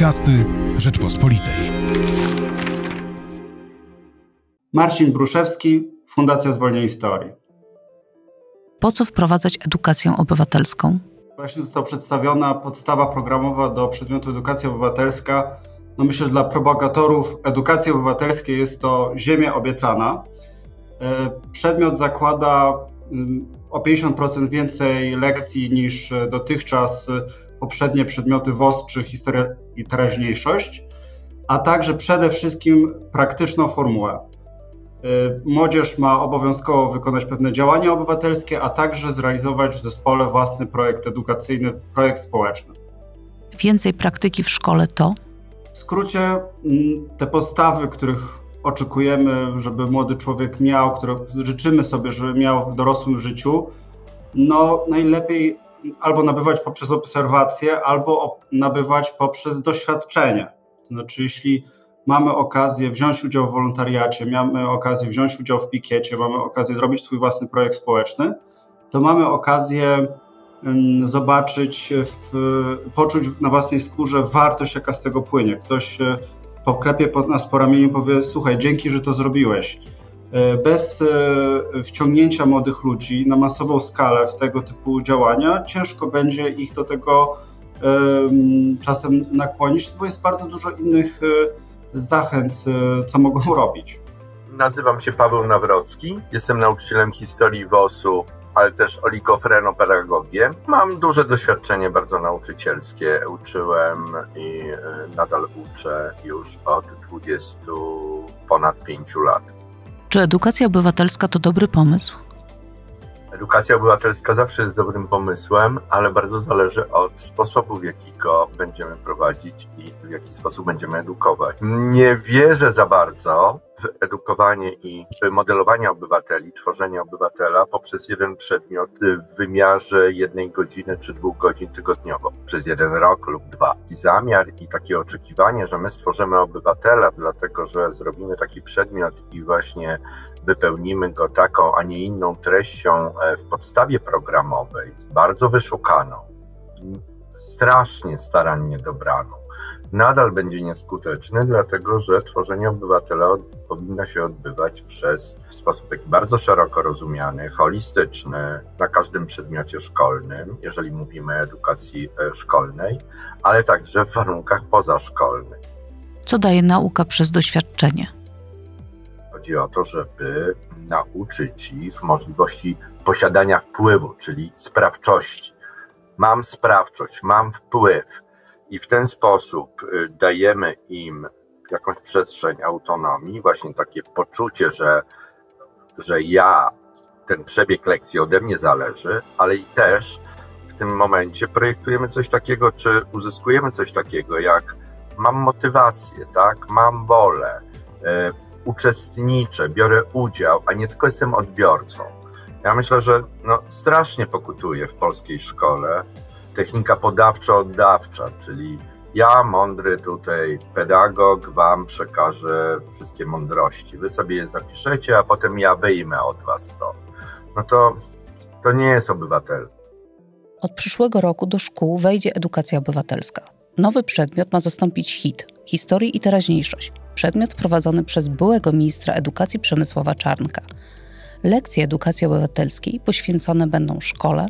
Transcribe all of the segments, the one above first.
Podcasty Rzeczpospolitej. Marcin Bruszewski, Fundacja Zwolnień Historii. Po co wprowadzać edukację obywatelską? Właśnie została przedstawiona podstawa programowa do przedmiotu edukacja obywatelska. No myślę, że dla propagatorów edukacji obywatelskiej jest to ziemia obiecana. E, przedmiot zakłada mm, o 50% więcej lekcji niż dotychczas poprzednie przedmioty WOS czy historia i teraźniejszość, a także przede wszystkim praktyczną formułę. Y, młodzież ma obowiązkowo wykonać pewne działania obywatelskie, a także zrealizować w zespole własny projekt edukacyjny, projekt społeczny. Więcej praktyki w szkole to? W skrócie, mm, te postawy, których oczekujemy, żeby młody człowiek miał, które życzymy sobie, żeby miał w dorosłym życiu, no najlepiej albo nabywać poprzez obserwację, albo nabywać poprzez doświadczenie. To znaczy, jeśli mamy okazję wziąć udział w wolontariacie, mamy okazję wziąć udział w pikiecie, mamy okazję zrobić swój własny projekt społeczny, to mamy okazję mm, zobaczyć, e, poczuć na własnej skórze wartość, jaka z tego płynie. Ktoś e, poklepie nas po ramieniu powie: Słuchaj, dzięki, że to zrobiłeś E, bez e, wciągnięcia młodych ludzi na masową skalę w tego typu działania, ciężko będzie ich do tego czasem nakłonić, bo jest bardzo dużo innych e, zachęt, co mogą robić. Nazywam się Paweł Nawrocki, jestem nauczycielem historii WOS-u, ale też oligofrenopedagogię. Mam duże doświadczenie bardzo nauczycielskie. Uczyłem i nadal uczę już od 20 ponad 5 lat. Czy edukacja obywatelska to dobry pomysł? Edukacja obywatelska zawsze jest dobrym pomysłem, ale bardzo zależy od sposobu, w jaki go będziemy prowadzić i w jaki sposób będziemy edukować. Nie wierzę za bardzo w edukowanie i modelowanie obywateli, tworzenie obywatela poprzez jeden przedmiot w wymiarze jednej godziny czy dwóch godzin tygodniowo, przez jeden rok lub dwa. I zamiar i takie oczekiwanie, że my stworzymy obywatela, dlatego że zrobimy taki przedmiot i właśnie wypełnimy go taką, a nie inną treścią e, w podstawie programowej, bardzo wyszukaną, strasznie starannie dobraną, nadal będzie nieskuteczny, dlatego że tworzenie obywatela powinno się odbywać przez w sposób taki bardzo szeroko rozumiany, holistyczny, na każdym przedmiocie szkolnym, jeżeli mówimy o edukacji e, szkolnej, ale także w warunkach pozaszkolnych. Co daje nauka przez doświadczenie? Chodzi o to, żeby nauczyć ich możliwości posiadania wpływu, czyli sprawczości. Mam sprawczość, mam wpływ i w ten sposób y, dajemy im jakąś przestrzeń autonomii, właśnie takie poczucie, że, że ja, ten przebieg lekcji ode mnie zależy, ale i też w tym momencie projektujemy coś takiego, czy uzyskujemy coś takiego jak mam motywację, tak, mam wolę, y, uczestniczę, biorę udział, a nie tylko jestem odbiorcą. Ja myślę, że no, strasznie pokutuje w polskiej szkole technika podawczo-oddawcza, czyli ja, mądry tutaj pedagog, wam przekażę wszystkie mądrości. Wy sobie je zapiszecie, a potem ja wyjmę od was to. No to, to nie jest obywatelstwo. Od przyszłego roku do szkół wejdzie edukacja obywatelska. Nowy przedmiot ma zastąpić HIT, historii i teraźniejszość przedmiot prowadzony przez byłego ministra edukacji Przemysława Czarnka. Lekcje edukacji obywatelskiej poświęcone będą szkole,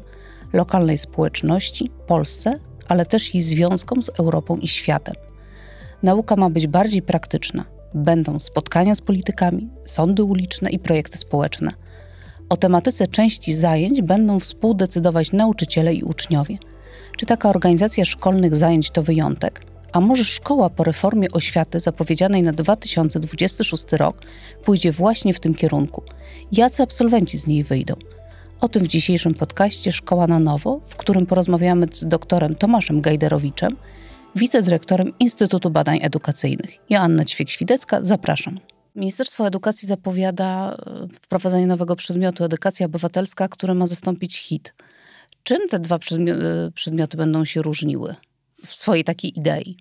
lokalnej społeczności, Polsce, ale też jej związkom z Europą i światem. Nauka ma być bardziej praktyczna. Będą spotkania z politykami, sądy uliczne i projekty społeczne. O tematyce części zajęć będą współdecydować nauczyciele i uczniowie. Czy taka organizacja szkolnych zajęć to wyjątek? A może szkoła po reformie oświaty zapowiedzianej na 2026 rok pójdzie właśnie w tym kierunku? Jacy absolwenci z niej wyjdą? O tym w dzisiejszym podcaście Szkoła na Nowo, w którym porozmawiamy z doktorem Tomaszem Gajderowiczem, wicedyrektorem Instytutu Badań Edukacyjnych. Joanna Ćwiek-Świdecka, zapraszam. Ministerstwo Edukacji zapowiada e, wprowadzenie nowego przedmiotu Edukacja Obywatelska, który ma zastąpić HIT. Czym te dwa e, przedmioty będą się różniły? w swojej takiej idei?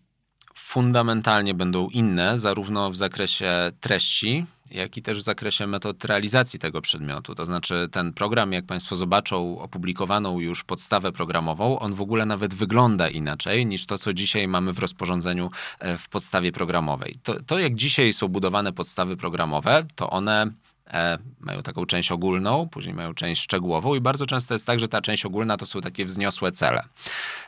Fundamentalnie będą inne, zarówno w zakresie treści, jak i też w zakresie metod realizacji tego przedmiotu. To znaczy, ten program, jak Państwo zobaczą, opublikowaną już podstawę programową, on w ogóle nawet wygląda inaczej niż to, co dzisiaj mamy w rozporządzeniu e, w podstawie programowej. To, to jak dzisiaj są budowane podstawy programowe, to one E, mają taką część ogólną, później mają część szczegółową i bardzo często jest tak, że ta część ogólna to są takie wzniosłe cele.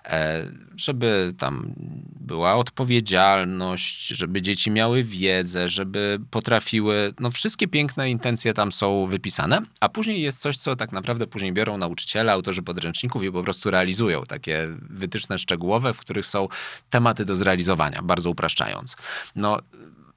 E, żeby tam była odpowiedzialność, żeby dzieci miały wiedzę, żeby potrafiły, no wszystkie piękne intencje tam są wypisane, a później jest coś, co tak naprawdę później biorą nauczyciele, autorzy podręczników i po prostu realizują takie wytyczne szczegółowe, w których są tematy do zrealizowania, bardzo upraszczając. No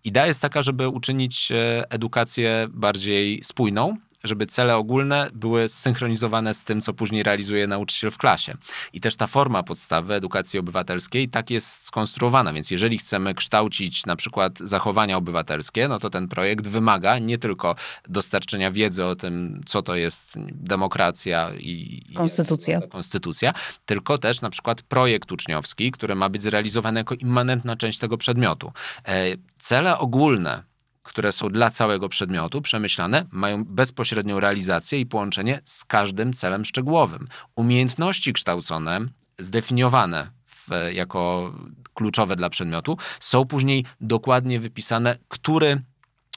Idea jest taka, żeby uczynić e, edukację bardziej spójną, żeby cele ogólne były zsynchronizowane z tym, co później realizuje nauczyciel w klasie. I też ta forma podstawy edukacji obywatelskiej tak jest skonstruowana, więc jeżeli chcemy kształcić na przykład zachowania obywatelskie, no to ten projekt wymaga nie tylko dostarczenia wiedzy o tym, co to jest demokracja i konstytucja, i konstytucja tylko też na przykład projekt uczniowski, który ma być zrealizowany jako immanentna część tego przedmiotu. E, cele ogólne które są dla całego przedmiotu przemyślane, mają bezpośrednią realizację i połączenie z każdym celem szczegółowym. Umiejętności kształcone, zdefiniowane w, jako kluczowe dla przedmiotu, są później dokładnie wypisane, który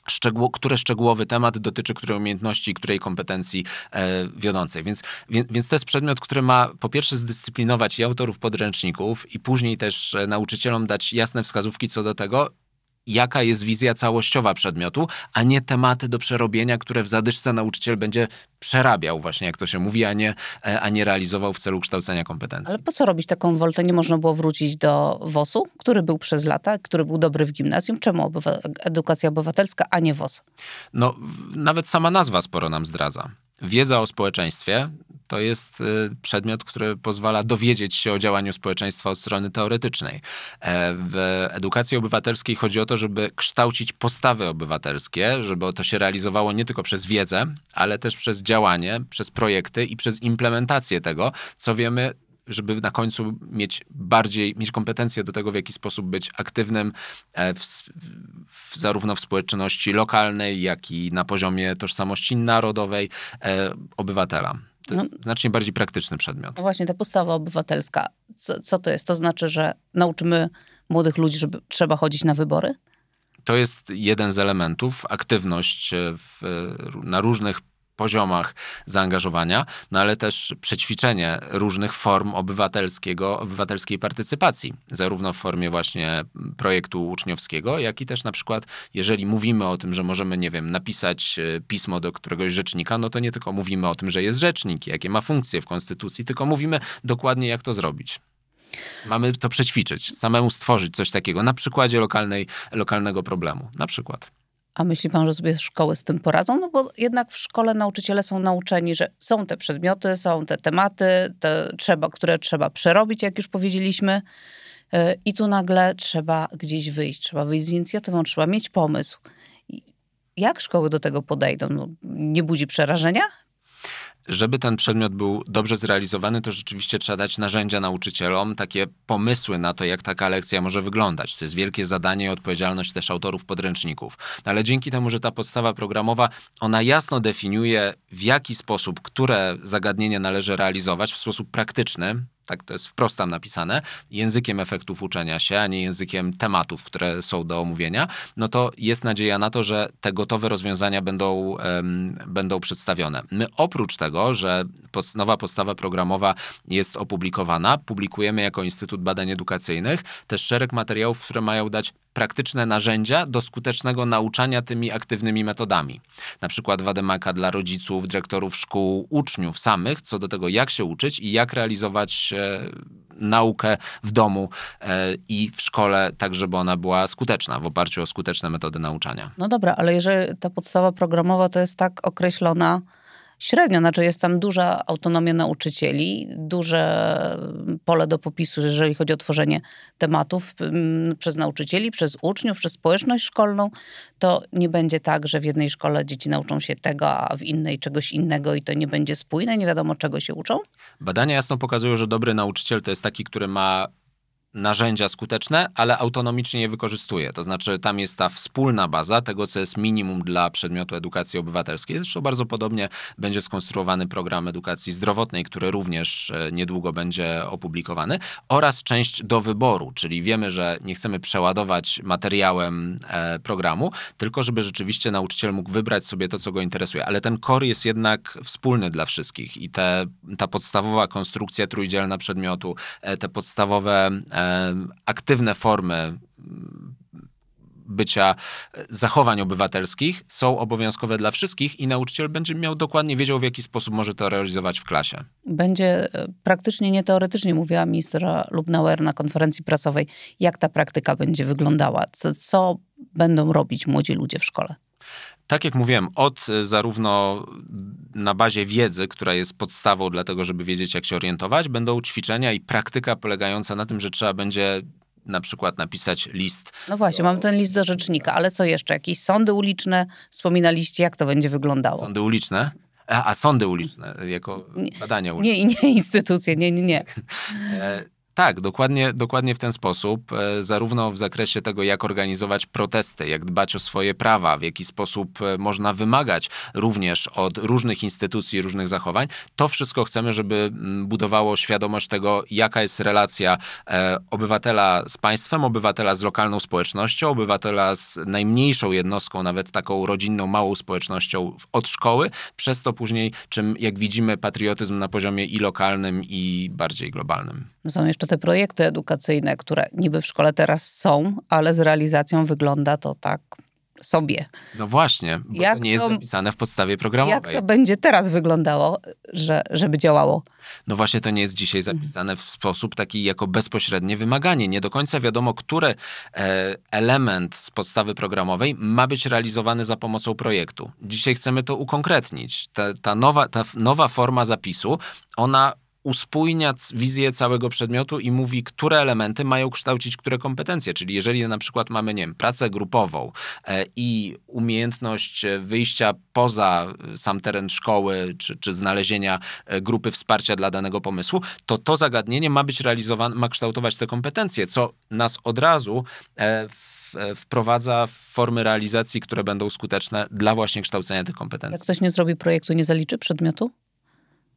Szczegół, które szczegółowy temat dotyczy której umiejętności i której kompetencji e, wiodącej. Więc, wie, więc to jest przedmiot, który ma po pierwsze zdyscyplinować i autorów podręczników i później też e, nauczycielom dać jasne wskazówki co do tego, jaka jest wizja całościowa przedmiotu, a nie tematy do przerobienia, które w zadyszce nauczyciel będzie przerabiał właśnie, jak to się mówi, a nie, e, a nie realizował w celu kształcenia kompetencji. Ale po co robić taką woltę? Nie można było wrócić do WOS-u, który był przez lata, który był dobry w gimnazjum. Czemu obywa edukacja obywatelska, a nie WOS? No, nawet sama nazwa sporo nam zdradza. Wiedza o społeczeństwie, to jest y, przedmiot, który pozwala dowiedzieć się o działaniu społeczeństwa od strony teoretycznej. E, w edukacji obywatelskiej chodzi o to, żeby kształcić postawy obywatelskie, żeby to się realizowało nie tylko przez wiedzę, ale też przez działanie, przez projekty i przez implementację tego, co wiemy żeby na końcu mieć bardziej, mieć kompetencje do tego, w jaki sposób być aktywnym e, w, w, zarówno w społeczności lokalnej, jak i na poziomie tożsamości narodowej e, obywatela. To no, jest znacznie bardziej praktyczny przedmiot. No właśnie, ta postawa obywatelska. Co, co to jest? To znaczy, że nauczymy młodych ludzi, żeby trzeba chodzić na wybory? To jest jeden z elementów. Aktywność e, w, e, na różnych poziomach zaangażowania, no ale też przećwiczenie różnych form obywatelskiego, obywatelskiej partycypacji, zarówno w formie właśnie projektu uczniowskiego, jak i też na przykład, jeżeli mówimy o tym, że możemy, nie wiem, napisać e, pismo do któregoś rzecznika, no to nie tylko mówimy o tym, że jest rzecznik, jakie ma funkcje w konstytucji, tylko mówimy dokładnie, jak to zrobić. Mamy to przećwiczyć, samemu stworzyć coś takiego na przykładzie lokalnej, lokalnego problemu, na przykład. A myśli pan, że sobie szkoły z tym poradzą? No bo jednak w szkole nauczyciele są nauczeni, że są te przedmioty, są te tematy, te trzeba, które trzeba przerobić, jak już powiedzieliśmy. E, I tu nagle trzeba gdzieś wyjść, trzeba wyjść z inicjatywą, trzeba mieć pomysł. Jak szkoły do tego podejdą? No, nie budzi przerażenia żeby ten przedmiot był dobrze zrealizowany, to rzeczywiście trzeba dać narzędzia nauczycielom, takie pomysły na to, jak taka lekcja może wyglądać. To jest wielkie zadanie i odpowiedzialność też autorów podręczników. No ale dzięki temu, że ta podstawa programowa, ona jasno definiuje, w jaki sposób, które zagadnienie należy realizować w sposób praktyczny, tak to jest wprost tam napisane, językiem efektów uczenia się, a nie językiem tematów, które są do omówienia, no to jest nadzieja na to, że te gotowe rozwiązania będą, um, będą przedstawione. My oprócz tego, że pod, nowa podstawa programowa jest opublikowana, publikujemy jako Instytut Badań Edukacyjnych też szereg materiałów, które mają dać praktyczne narzędzia do skutecznego nauczania tymi aktywnymi metodami. Na przykład Wademaka dla rodziców, dyrektorów szkół, uczniów samych, co do tego, jak się uczyć i jak realizować e, naukę w domu e, i w szkole, tak żeby ona była skuteczna w oparciu o skuteczne metody nauczania. No dobra, ale jeżeli ta podstawa programowa to jest tak określona, średnio, znaczy jest tam duża autonomia nauczycieli, duże pole do popisu, jeżeli chodzi o tworzenie tematów mm, przez nauczycieli, przez uczniów, przez społeczność szkolną. To nie będzie tak, że w jednej szkole dzieci nauczą się tego, a w innej czegoś innego i to nie będzie spójne, nie wiadomo czego się uczą. Badania jasno pokazują, że dobry nauczyciel to jest taki, który ma narzędzia skuteczne, ale autonomicznie je wykorzystuje. To znaczy, tam jest ta wspólna baza tego, co jest minimum dla przedmiotu edukacji obywatelskiej. Zresztą bardzo podobnie będzie skonstruowany program edukacji zdrowotnej, który również e, niedługo będzie opublikowany, oraz część do wyboru, czyli wiemy, że nie chcemy przeładować materiałem e, programu, tylko żeby rzeczywiście nauczyciel mógł wybrać sobie to, co go interesuje. Ale ten core jest jednak wspólny dla wszystkich i te, ta podstawowa konstrukcja trójdzielna przedmiotu, e, te podstawowe aktywne formy bycia zachowań obywatelskich są obowiązkowe dla wszystkich i nauczyciel będzie miał dokładnie wiedział, w jaki sposób może to realizować w klasie. Będzie e, praktycznie nie teoretycznie, mówiła ministra Lubnauer na konferencji prasowej, jak ta praktyka będzie wyglądała, co, co będą robić młodzi ludzie w szkole tak jak mówiłem, od e, zarówno na bazie wiedzy, która jest podstawą dla tego, żeby wiedzieć, jak się orientować, będą ćwiczenia i praktyka polegająca na tym, że trzeba będzie na przykład napisać list. No właśnie, mamy ten list do rzecznika, ale co jeszcze? Jakieś sądy uliczne? Wspominaliście, jak to będzie wyglądało? Sądy uliczne? A, a sądy uliczne, jako badania uliczne. Nie, nie instytucje, nie, nie, nie. E, tak, dokładnie, dokładnie w ten sposób, e, zarówno w zakresie tego, jak organizować protesty, jak dbać o swoje prawa, w jaki sposób e, można wymagać również od różnych instytucji, różnych zachowań. To wszystko chcemy, żeby mm, budowało świadomość tego, jaka jest relacja e, obywatela z państwem, obywatela z lokalną społecznością, obywatela z najmniejszą jednostką, nawet taką rodzinną, małą społecznością od szkoły, przez to później, czym, jak widzimy, patriotyzm na poziomie i lokalnym, i bardziej globalnym. No są jeszcze te projekty edukacyjne, które niby w szkole teraz są, ale z realizacją wygląda to tak sobie. No właśnie, bo jak to nie jest to, zapisane w podstawie programowej. Jak to będzie teraz wyglądało, że, żeby działało? No właśnie, to nie jest dzisiaj mhm. zapisane w sposób taki jako bezpośrednie wymaganie. Nie do końca wiadomo, który e, element z podstawy programowej ma być realizowany za pomocą projektu. Dzisiaj chcemy to ukonkretnić. Ta, ta nowa, ta nowa forma zapisu, ona uspójnia wizję całego przedmiotu i mówi, które elementy mają kształcić które kompetencje. Czyli jeżeli na przykład mamy, nie wiem, pracę grupową e, i umiejętność e, wyjścia poza e, sam teren szkoły, czy, czy znalezienia grupy wsparcia dla danego pomysłu, to to zagadnienie ma być realizowane, ma kształtować te kompetencje, co nas od razu wprowadza formy realizacji, które będą skuteczne dla właśnie kształcenia tych kompetencji. Jak ktoś nie zrobi projektu, nie zaliczy przedmiotu?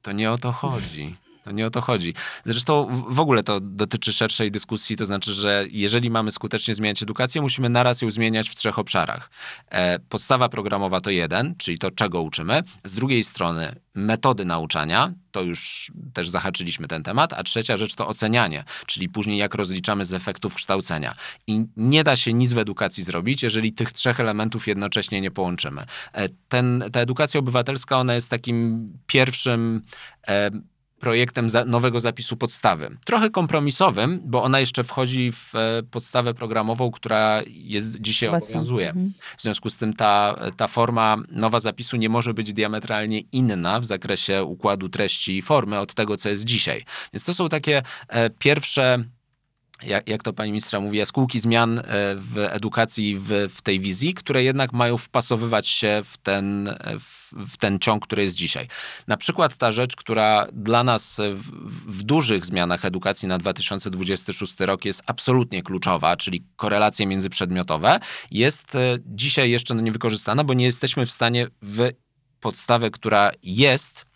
To nie o to chodzi. To nie o to chodzi. Zresztą w ogóle to dotyczy szerszej dyskusji, to znaczy, że jeżeli mamy skutecznie zmieniać edukację, musimy naraz ją zmieniać w trzech obszarach. E, podstawa programowa to jeden, czyli to, czego uczymy. Z drugiej strony metody nauczania, to już też zahaczyliśmy ten temat, a trzecia rzecz to ocenianie, czyli później jak rozliczamy z efektów kształcenia. I nie da się nic w edukacji zrobić, jeżeli tych trzech elementów jednocześnie nie połączymy. E, ten, ta edukacja obywatelska, ona jest takim pierwszym e, projektem za nowego zapisu podstawy. Trochę kompromisowym, bo ona jeszcze wchodzi w e, podstawę programową, która jest dzisiaj obowiązująca. obowiązuje. Mhm. W związku z tym ta, ta forma nowa zapisu nie może być diametralnie inna w zakresie układu treści i formy od tego, co jest dzisiaj. Więc to są takie e, pierwsze jak, jak to pani ministra mówi, jaskółki zmian e, w edukacji w, w tej wizji, które jednak mają wpasowywać się w ten, e, w, w ten ciąg, który jest dzisiaj. Na przykład ta rzecz, która dla nas w, w, dużych zmianach edukacji na 2026 rok jest absolutnie kluczowa, czyli korelacje międzyprzedmiotowe, jest e, dzisiaj jeszcze no, niewykorzystana, bo nie jesteśmy w stanie w podstawę, która jest,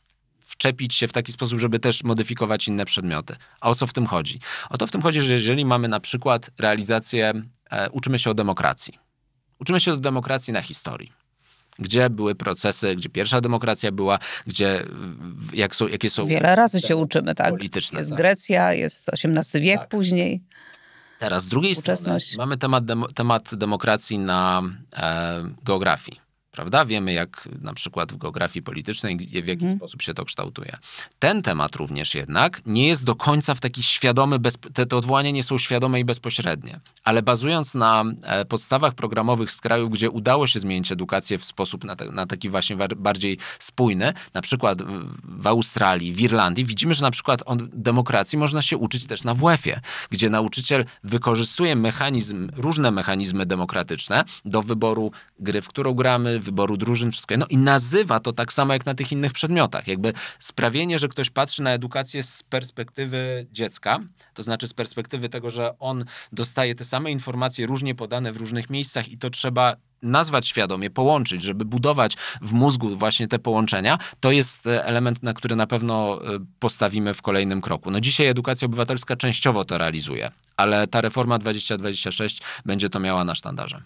wczepić się w taki sposób, żeby też modyfikować inne przedmioty. A o co w tym chodzi? O to w tym chodzi, że jeżeli mamy na przykład realizację, e, uczymy się o demokracji. Uczymy się o demokracji na historii gdzie były procesy, gdzie pierwsza demokracja była, gdzie jak są, jakie są. Wiele razy się uczymy, tak? Polityczne, jest tak. Grecja, jest XVIII wiek tak. później. Teraz z drugiej strony mamy temat, temat demokracji na e, geografii. Prawda? Wiemy, jak na przykład w geografii politycznej, w jaki mhm. sposób się to kształtuje. Ten temat również jednak nie jest do końca w taki świadomy, bezp- te, te odwołania nie są świadome i bezpośrednie. Ale bazując na e, podstawach programowych z krajów, gdzie udało się zmienić edukację w sposób na, te, na taki właśnie bardziej spójny, na przykład w Australii, w Irlandii, widzimy, że na przykład o demokracji można się uczyć też na WF-ie, gdzie nauczyciel wykorzystuje mechanizm, różne mechanizmy demokratyczne do wyboru gry, w którą gramy, wyboru drużyn, wszystko. No i nazywa to tak samo jak na tych innych przedmiotach. Jakby sprawienie, że ktoś patrzy na edukację z perspektywy dziecka, to znaczy z perspektywy tego, że on dostaje te same informacje różnie podane w różnych miejscach i to trzeba nazwać świadomie, połączyć, żeby budować w mózgu właśnie te połączenia, to jest e, element, na który na pewno e, postawimy w kolejnym kroku. No dzisiaj edukacja obywatelska częściowo to realizuje, ale ta reforma 2026 będzie to miała na sztandarze.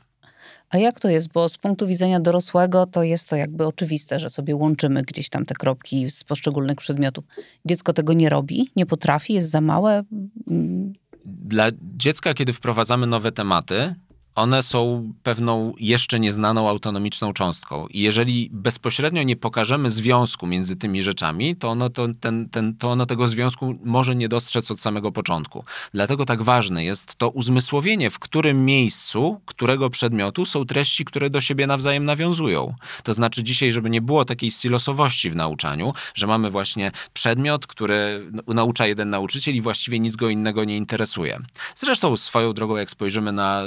A jak to jest? Bo z punktu widzenia dorosłego to jest to jakby oczywiste, że sobie łączymy gdzieś tam te kropki z poszczególnych przedmiotów. Dziecko tego nie robi, nie potrafi, jest za małe. Mm. Dla dziecka, kiedy wprowadzamy nowe tematy, one są pewną jeszcze nieznaną autonomiczną cząstką. I jeżeli bezpośrednio nie pokażemy związku między tymi rzeczami, to ono, to, ten, ten, to ono tego związku może nie dostrzec od samego początku. Dlatego tak ważne jest to uzmysłowienie, w którym miejscu, którego przedmiotu są treści, które do siebie nawzajem nawiązują. To znaczy dzisiaj, żeby nie było takiej silosowości w nauczaniu, że mamy właśnie przedmiot, który naucza jeden nauczyciel i właściwie nic go innego nie interesuje. Zresztą swoją drogą, jak spojrzymy na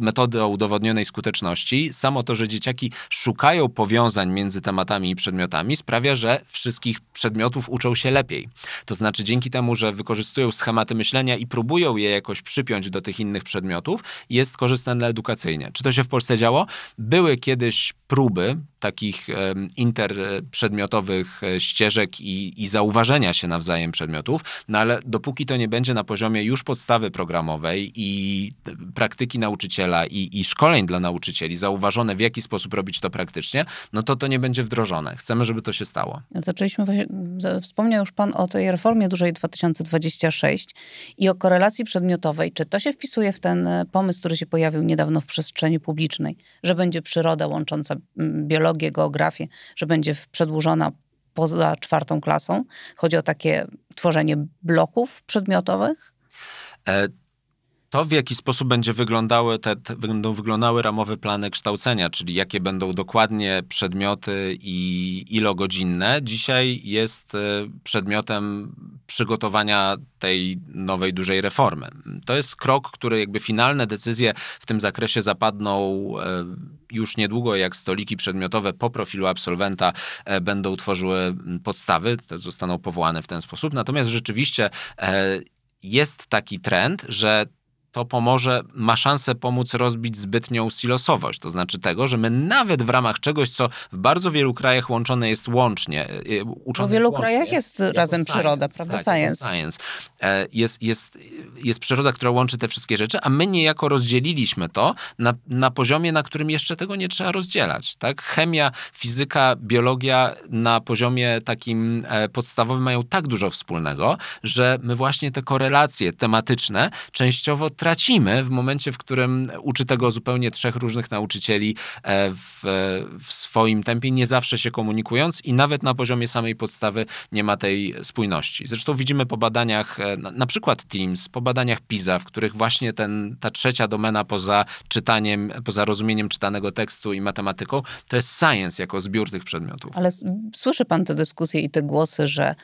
metody o udowodnionej skuteczności. Samo to, że dzieciaki szukają powiązań między tematami i przedmiotami, sprawia, że wszystkich przedmiotów uczą się lepiej. To znaczy, dzięki temu, że wykorzystują schematy myślenia i próbują je jakoś przypiąć do tych innych przedmiotów, jest korzystne edukacyjnie. Czy to się w Polsce działo? Były kiedyś próby, takich interprzedmiotowych e, ścieżek i, i zauważenia się nawzajem przedmiotów, no ale dopóki to nie będzie na poziomie już podstawy programowej i e, praktyki nauczyciela i, i szkoleń dla nauczycieli, zauważone w jaki sposób robić to praktycznie, no to to nie będzie wdrożone. Chcemy, żeby to się stało. Zaczęliśmy, wspomniał już Pan o tej reformie dużej 2026 i o korelacji przedmiotowej. Czy to się wpisuje w ten e, pomysł, który się pojawił niedawno w przestrzeni publicznej, że będzie przyroda łącząca biologię biologię, geografię, że będzie przedłużona poza czwartą klasą? Chodzi o takie tworzenie bloków przedmiotowych? E, to, w jaki sposób będzie wyglądały te, te, będą wyglądały ramowe plany kształcenia, czyli jakie będą dokładnie przedmioty i ilogodzinne, dzisiaj jest e, przedmiotem przygotowania tej nowej dużej reformy. To jest krok, który jakby finalne decyzje w tym zakresie zapadną e, już niedługo, jak stoliki przedmiotowe po profilu absolwenta e, będą tworzyły podstawy, te zostaną powołane w ten sposób. Natomiast rzeczywiście jest taki trend, że to pomoże, ma szansę pomóc rozbić zbytnią silosowość. To znaczy tego, że my nawet w ramach czegoś, co w bardzo wielu krajach łączone jest łącznie, e, e, uczone W wielu łącznie, krajach jest razem science, przyroda, prawda? Tak, science. science. E, jest, jest, jest przyroda, która łączy te wszystkie rzeczy, a my niejako rozdzieliliśmy to na, na poziomie, na którym jeszcze tego nie trzeba rozdzielać. Tak? Chemia, fizyka, biologia na poziomie takim podstawowym mają tak dużo wspólnego, że my właśnie te korelacje tematyczne częściowo tracimy w momencie, w którym uczy tego zupełnie trzech różnych nauczycieli e, w, w swoim tempie, nie zawsze się komunikując i nawet na poziomie samej podstawy nie ma tej spójności. Zresztą widzimy po badaniach, e, na przykład Teams, po badaniach PISA, w których właśnie ten, ta trzecia domena poza czytaniem, poza rozumieniem czytanego tekstu i matematyką, to jest science jako zbiór tych przedmiotów. Ale słyszy pan te dyskusje i te głosy, że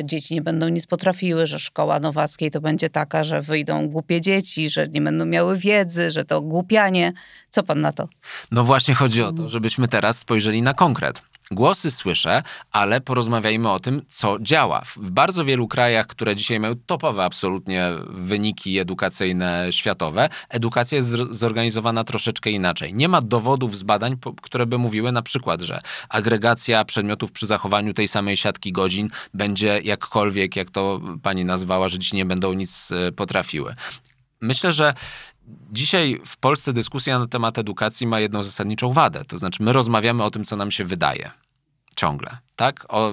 y, dzieci nie będą nic potrafiły, że szkoła nowackiej to będzie taka, że wyjdą głupie dzieci, dzieci, że nie będą miały wiedzy, że to głupianie. Co pan na to? No właśnie chodzi o to, mm. żebyśmy teraz spojrzeli na konkret. Głosy słyszę, ale porozmawiajmy o tym, co działa. W bardzo wielu krajach, które dzisiaj mają topowe absolutnie wyniki edukacyjne światowe, edukacja jest zorganizowana troszeczkę inaczej. Nie ma dowodów z badań, które by mówiły na przykład, że agregacja przedmiotów przy zachowaniu tej samej siatki godzin będzie jakkolwiek, jak to pani nazwała, że dzieci nie będą nic e, potrafiły. Myślę, że Dzisiaj w Polsce dyskusja na temat edukacji ma jedną zasadniczą wadę, to znaczy my rozmawiamy o tym, co nam się wydaje ciągle, tak? O,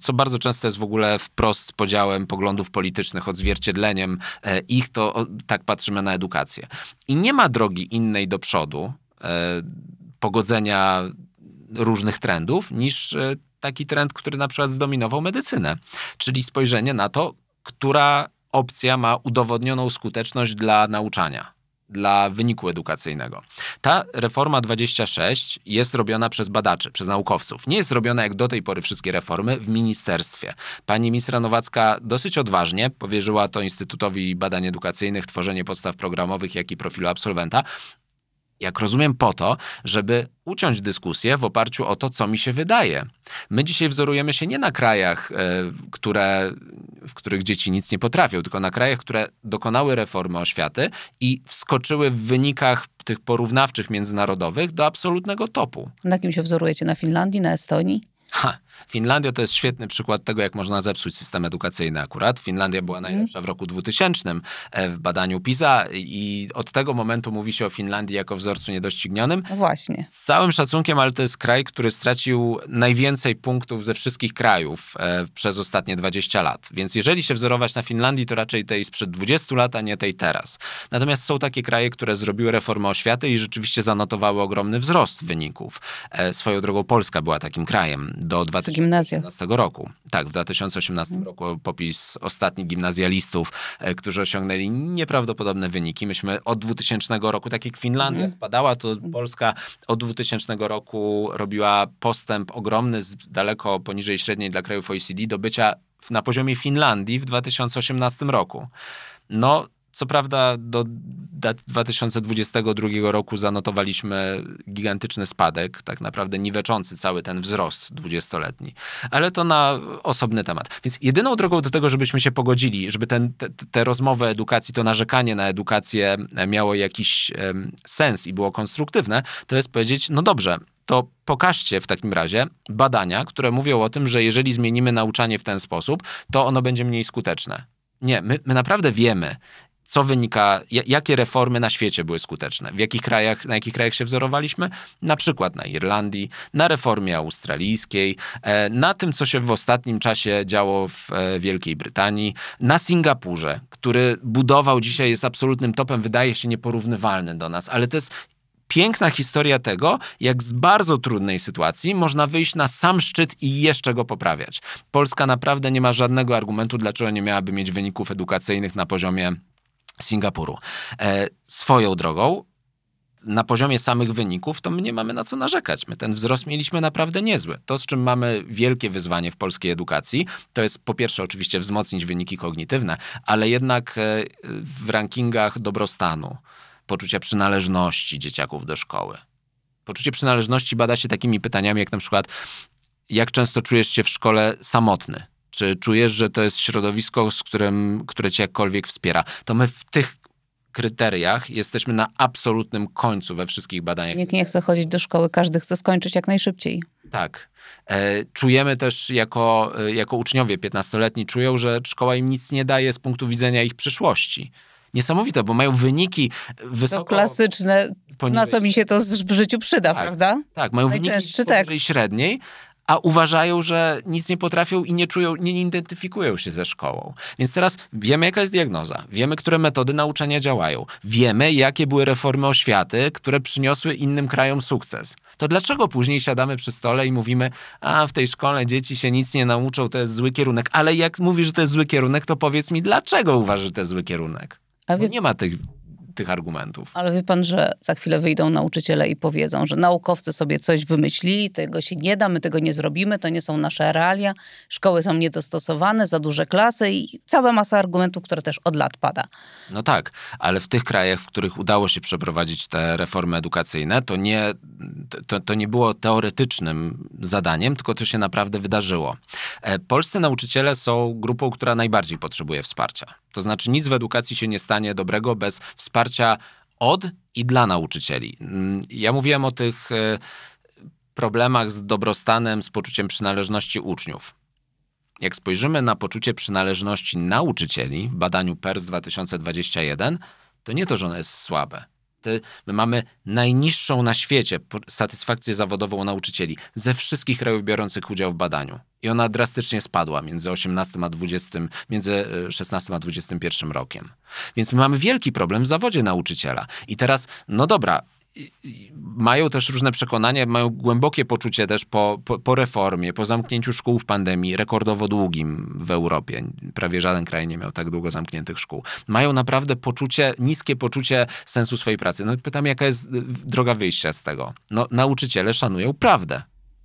co bardzo często jest w ogóle wprost podziałem poglądów politycznych, odzwierciedleniem e, ich, to o, tak patrzymy na edukację. I nie ma drogi innej do przodu, e, pogodzenia różnych trendów, niż e, taki trend, który na przykład zdominował medycynę, czyli spojrzenie na to, która opcja ma udowodnioną skuteczność dla nauczania dla wyniku edukacyjnego. Ta reforma 26 jest robiona przez badaczy, przez naukowców. Nie jest robiona jak do tej pory wszystkie reformy w ministerstwie. Pani ministra Nowacka dosyć odważnie powierzyła to Instytutowi Badań Edukacyjnych tworzenie podstaw programowych, jak i profilu absolwenta, jak rozumiem, po to, żeby uciąć dyskusję w oparciu o to, co mi się wydaje. My dzisiaj wzorujemy się nie na krajach, e, które, w których dzieci nic nie potrafią, tylko na krajach, które dokonały reformy oświaty i wskoczyły w wynikach tych porównawczych międzynarodowych do absolutnego topu. Na kim się wzorujecie? Na Finlandii, na Estonii? Ha. Finlandia to jest świetny przykład tego, jak można zepsuć system edukacyjny akurat. Finlandia była mhm. najlepsza w roku 2000 e, w badaniu PISA i od tego momentu mówi się o Finlandii jako wzorcu niedoścignionym. No właśnie. Z całym szacunkiem, ale to jest kraj, który stracił najwięcej punktów ze wszystkich krajów e, przez ostatnie 20 lat. Więc jeżeli się wzorować na Finlandii, to raczej tej sprzed 20 lat, a nie tej teraz. Natomiast są takie kraje, które zrobiły reformę oświaty i rzeczywiście zanotowały ogromny wzrost wyników. E, swoją drogą Polska była takim krajem do 2000 Gimnazjum. 2018 roku. Tak, w 2018 hmm. roku popis ostatnich gimnazjalistów, e, którzy osiągnęli nieprawdopodobne wyniki. Myśmy od 2000 roku, tak jak Finlandia hmm. spadała, to mm. Polska od 2000 roku robiła postęp ogromny, daleko poniżej średniej dla krajów OECD, do bycia na poziomie Finlandii w 2018 roku. No, co prawda do 2022 roku zanotowaliśmy gigantyczny spadek, tak naprawdę niweczący cały ten wzrost dwudziestoletni, ale to na osobny temat. Więc jedyną drogą do tego, żebyśmy się pogodzili, żeby ten, te, te rozmowy edukacji, to narzekanie na edukację miało jakiś um, sens i było konstruktywne, to jest powiedzieć, no dobrze, to pokażcie w takim razie badania, które mówią o tym, że jeżeli zmienimy nauczanie w ten sposób, to ono będzie mniej skuteczne. Nie, my, my naprawdę wiemy, co wynika, jakie reformy na świecie były skuteczne, w jakich krajach, na jakich krajach się wzorowaliśmy, na przykład na Irlandii, na reformie australijskiej, e, na tym, co się w ostatnim czasie działo w e, Wielkiej Brytanii, na Singapurze, który budował dzisiaj, jest absolutnym topem, wydaje się nieporównywalny do nas, ale to jest piękna historia tego, jak z bardzo trudnej sytuacji można wyjść na sam szczyt i jeszcze go poprawiać. Polska naprawdę nie ma żadnego argumentu, dlaczego nie miałaby mieć wyników edukacyjnych na poziomie Singapuru. E, swoją drogą, na poziomie samych wyników, to my nie mamy na co narzekać. My ten wzrost mieliśmy naprawdę niezły. To, z czym mamy wielkie wyzwanie w polskiej edukacji, to jest po pierwsze oczywiście wzmocnić wyniki kognitywne, ale jednak e, w rankingach dobrostanu, poczucia przynależności dzieciaków do szkoły. Poczucie przynależności bada się takimi pytaniami, jak na przykład, jak często czujesz się w szkole samotny? Czy czujesz, że to jest środowisko, z którym, które cię jakkolwiek wspiera? To my w tych kryteriach jesteśmy na absolutnym końcu we wszystkich badaniach. Nikt nie chce chodzić do szkoły, każdy chce skończyć jak najszybciej. Tak. E, czujemy też jako, e, jako uczniowie 15-letni, czują, że szkoła im nic nie daje z punktu widzenia ich przyszłości. Niesamowite, bo mają wyniki wysoko... To klasyczne, poniżej. na co mi się to w życiu przyda, tak, prawda? Tak, mają wyniki poniżej średniej, a uważają, że nic nie potrafią i nie czują, nie identyfikują się ze szkołą. Więc teraz wiemy, jaka jest diagnoza, wiemy, które metody nauczania działają, wiemy, jakie były reformy oświaty, które przyniosły innym krajom sukces. To dlaczego później siadamy przy stole i mówimy, a w tej szkole dzieci się nic nie nauczą, to jest zły kierunek. Ale jak mówisz, że to jest zły kierunek, to powiedz mi, dlaczego uważasz, że to jest zły kierunek? Wie... Nie ma tych tych argumentów. Ale wie pan, że za chwilę wyjdą nauczyciele i powiedzą, że naukowcy sobie coś wymyślili, tego się nie da, my tego nie zrobimy, to nie są nasze realia, szkoły są niedostosowane, za duże klasy i cała masa argumentów, które też od lat pada. No tak, ale w tych krajach, w których udało się przeprowadzić te reformy edukacyjne, to nie, to, to nie było teoretycznym zadaniem, tylko to się naprawdę wydarzyło. E, polscy nauczyciele są grupą, która najbardziej potrzebuje wsparcia. To znaczy nic w edukacji się nie stanie dobrego bez wsparcia wsparcia od i dla nauczycieli. Mm, ja mówiłem o tych e, problemach z dobrostanem, z poczuciem przynależności uczniów. Jak spojrzymy na poczucie przynależności nauczycieli w badaniu PERS 2021, to nie to, że ono jest słabe my mamy najniższą na świecie satysfakcję zawodową nauczycieli ze wszystkich krajów biorących udział w badaniu. I ona drastycznie spadła między 18 a 20, między 16 e, a 21 rokiem. Więc my mamy wielki problem w zawodzie nauczyciela. I teraz, no dobra, mają też różne przekonania, mają głębokie poczucie też po, po, po, reformie, po zamknięciu szkół w pandemii, rekordowo długim w Europie. Prawie żaden kraj nie miał tak długo zamkniętych szkół. Mają naprawdę poczucie, niskie poczucie sensu swojej pracy. No pytam, jaka jest y, droga wyjścia z tego? No, nauczyciele szanują prawdę.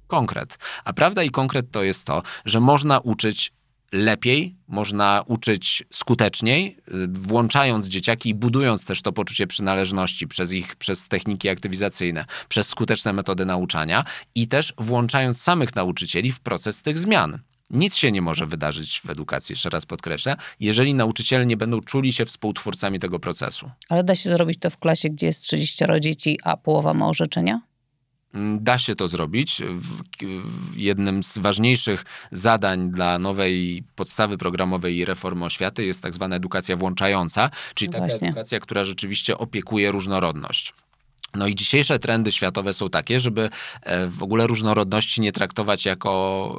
Konkret. A prawda i konkret to jest to, że można uczyć lepiej, można uczyć skuteczniej, y, włączając dzieciaki i budując też to poczucie przynależności przez ich, przez techniki aktywizacyjne, przez skuteczne metody nauczania i też włączając samych nauczycieli w proces tych zmian. Nic się nie może wydarzyć w edukacji, jeszcze raz podkreślę, jeżeli nauczyciele nie będą czuli się współtwórcami tego procesu. Ale da się zrobić to w klasie, gdzie jest 30 dzieci, a połowa ma orzeczenia? Mm, da się to zrobić. Jednym z ważniejszych zadań dla nowej podstawy programowej i reformy oświaty jest tak zwana edukacja włączająca, czyli no taka Właśnie. edukacja, która rzeczywiście opiekuje różnorodność. No i dzisiejsze trendy światowe są takie, żeby e, w ogóle różnorodności nie traktować jako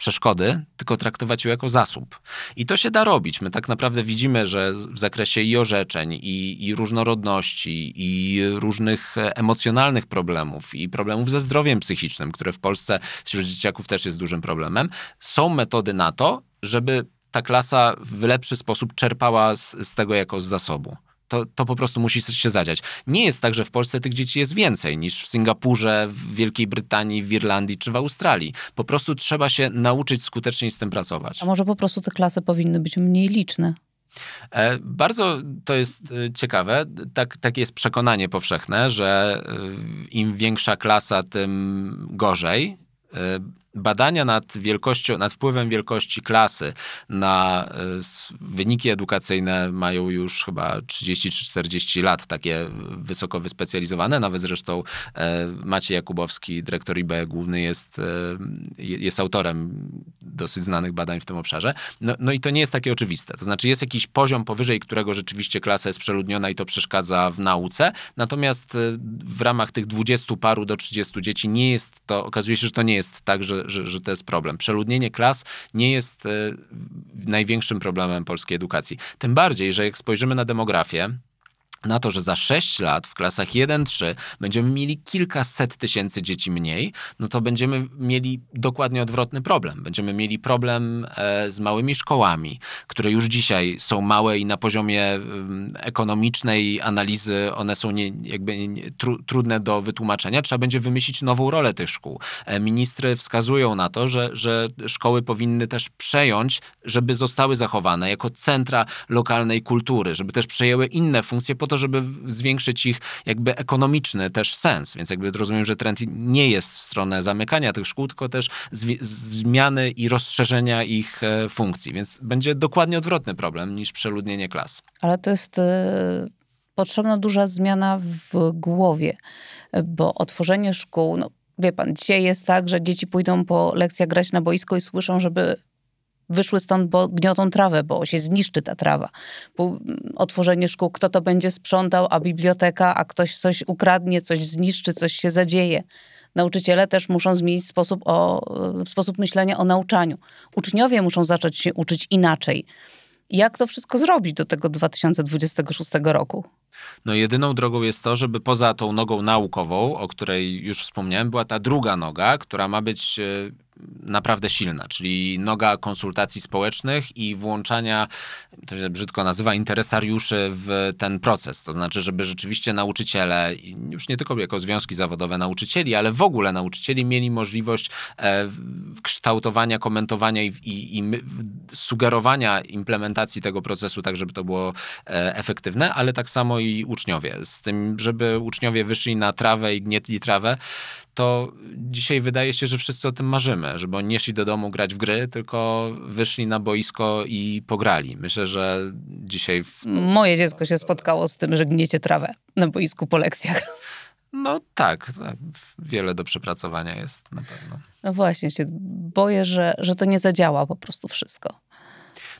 przeszkody, tylko traktować ją jako zasób. I to się da robić. My tak naprawdę widzimy, że w zakresie i orzeczeń, i, i różnorodności, i różnych emocjonalnych problemów, i problemów ze zdrowiem psychicznym, które w Polsce wśród dzieciaków też jest dużym problemem, są metody na to, żeby ta klasa w lepszy sposób czerpała z, z tego jako z zasobu to, to po prostu musi się zadziać. Nie jest tak, że w Polsce tych dzieci jest więcej niż w Singapurze, w Wielkiej Brytanii, w Irlandii czy w Australii. Po prostu trzeba się nauczyć skutecznie z tym pracować. A może po prostu te klasy powinny być mniej liczne? E, bardzo to jest e, ciekawe. Tak, takie jest przekonanie powszechne, że e, im większa klasa, tym gorzej badania nad wielkością, nad wpływem wielkości klasy na e, wyniki edukacyjne mają już chyba 30 czy 40 lat, takie wysoko wyspecjalizowane, nawet zresztą e, Maciej Jakubowski, dyrektor IBE główny jest, e, jest autorem dosyć znanych badań w tym obszarze. No, no i to nie jest takie oczywiste. To znaczy jest jakiś poziom powyżej, którego rzeczywiście klasa jest przeludniona i to przeszkadza w nauce, natomiast w ramach tych 20 paru do 30 dzieci nie jest to, okazuje się, że to nie jest tak, że że, że, to jest problem. Przeludnienie klas nie jest e, największym problemem polskiej edukacji. Tym bardziej, że jak spojrzymy na demografię, na to, że za 6 lat w klasach 1-3 będziemy mieli kilkaset tysięcy dzieci mniej, no to będziemy mieli dokładnie odwrotny problem. Będziemy mieli problem e, z małymi szkołami, które już dzisiaj są małe i na poziomie ekonomicznej analizy one są nie, jakby tru, trudne do wytłumaczenia. Trzeba będzie wymyślić nową rolę tych szkół. E, ministry wskazują na to, że, że szkoły powinny też przejąć, żeby zostały zachowane jako centra lokalnej kultury, żeby też przejęły inne funkcje pod to, żeby zwiększyć ich jakby ekonomiczny też sens. Więc jakby rozumiem, że trend nie jest w stronę zamykania tych szkół, tylko też zmiany i rozszerzenia ich e, funkcji. Więc będzie dokładnie odwrotny problem niż przeludnienie klas. Ale to jest y, potrzebna duża zmiana w głowie, bo otworzenie szkół, no, wie pan, dzisiaj jest tak, że dzieci pójdą po lekcjach grać na boisko i słyszą, żeby wyszły stąd, bo gniotą trawę, bo się zniszczy ta trawa. Bo mm, otworzenie szkół, kto to będzie sprzątał, a biblioteka, a ktoś coś ukradnie, coś zniszczy, coś się zadzieje. Nauczyciele też muszą zmienić sposób, o, e, sposób myślenia o nauczaniu. Uczniowie muszą zacząć się uczyć inaczej. Jak to wszystko zrobić do tego 2026 roku? No jedyną drogą jest to, żeby poza tą nogą naukową, o której już wspomniałem, była ta druga noga, która ma być e, naprawdę silna, czyli noga konsultacji społecznych i włączania, to się brzydko nazywa, interesariuszy w ten proces. To znaczy, żeby rzeczywiście nauczyciele, już nie tylko jako związki zawodowe nauczycieli, ale w ogóle nauczycieli mieli możliwość e, kształtowania, komentowania i, i, i sugerowania implementacji tego procesu, tak żeby to było e, efektywne, ale tak samo i uczniowie. Z tym, żeby uczniowie wyszli na trawę i gnietli trawę, to dzisiaj wydaje się, że wszyscy o tym marzymy, żeby oni nie szli do domu grać w gry, tylko wyszli na boisko i pograli. Myślę, że dzisiaj... W... Moje dziecko się spotkało z tym, że gniecie trawę na boisku po lekcjach. No tak, tak, wiele do przepracowania jest na pewno. No właśnie, się boję, że, że to nie zadziała po prostu wszystko.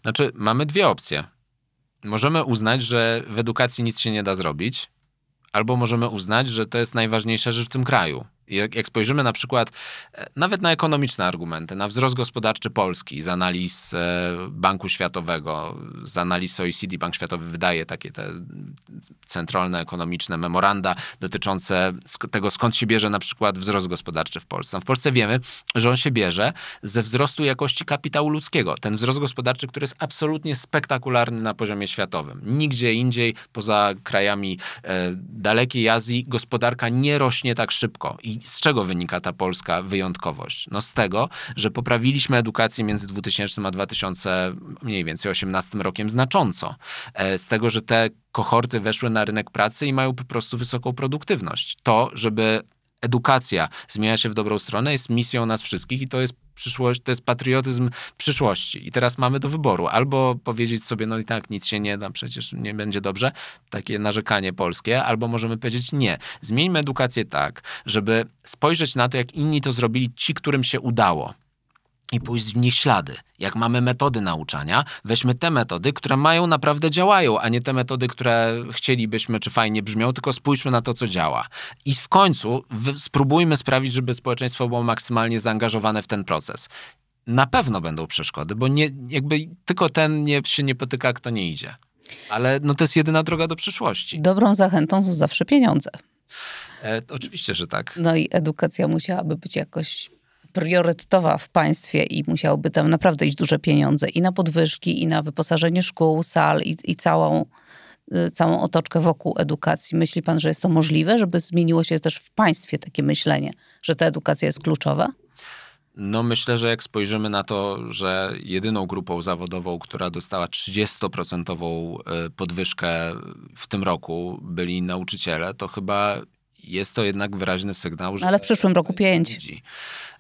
Znaczy, mamy dwie opcje. Możemy uznać, że w edukacji nic się nie da zrobić, albo możemy uznać, że to jest najważniejsza rzecz w tym kraju. Jak, jak spojrzymy na przykład e, nawet na ekonomiczne argumenty, na wzrost gospodarczy Polski z analiz e, Banku Światowego, z analiz OECD, Bank Światowy wydaje takie te centralne ekonomiczne memoranda dotyczące tego, skąd się bierze na przykład wzrost gospodarczy w Polsce. No w Polsce wiemy, że on się bierze ze wzrostu jakości kapitału ludzkiego. Ten wzrost gospodarczy, który jest absolutnie spektakularny na poziomie światowym. Nigdzie indziej, poza krajami e, dalekiej Azji, gospodarka nie rośnie tak szybko i z czego wynika ta polska wyjątkowość? No z tego, że poprawiliśmy edukację między 2000 a 2000 mniej więcej 18 rokiem znacząco. E, z tego, że te kohorty weszły na rynek pracy i mają po prostu wysoką produktywność. To, żeby edukacja zmienia się w dobrą stronę, jest misją nas wszystkich i to jest przyszłość, to jest patriotyzm przyszłości. I teraz mamy do wyboru. Albo powiedzieć sobie, no i tak, nic się nie da, przecież nie będzie dobrze, takie narzekanie polskie, albo możemy powiedzieć nie. Zmieńmy edukację tak, żeby spojrzeć na to, jak inni to zrobili, ci, którym się udało i pójść w nich ślady. Jak mamy metody nauczania, weźmy te metody, które mają naprawdę działają, a nie te metody, które chcielibyśmy, czy fajnie brzmią, tylko spójrzmy na to, co działa. I w końcu spróbujmy sprawić, żeby społeczeństwo było maksymalnie zaangażowane w ten proces. Na pewno będą przeszkody, bo nie, jakby tylko ten nie, się nie potyka, kto nie idzie. Ale no to jest jedyna droga do przyszłości. Dobrą zachętą są zawsze pieniądze. E, oczywiście, że tak. No i edukacja musiałaby być jakoś priorytetowa w państwie i musiałoby tam naprawdę iść duże pieniądze i na podwyżki, i na wyposażenie szkół, sal i, i całą, y, całą otoczkę wokół edukacji. Myśli pan, że jest to możliwe, żeby zmieniło się też w państwie takie myślenie, że ta edukacja jest kluczowa? No myślę, że jak spojrzymy na to, że jedyną grupą zawodową, która dostała 30% y, podwyżkę w tym roku byli nauczyciele, to chyba jest to jednak wyraźny sygnał, że. No, ale w przyszłym roku 5.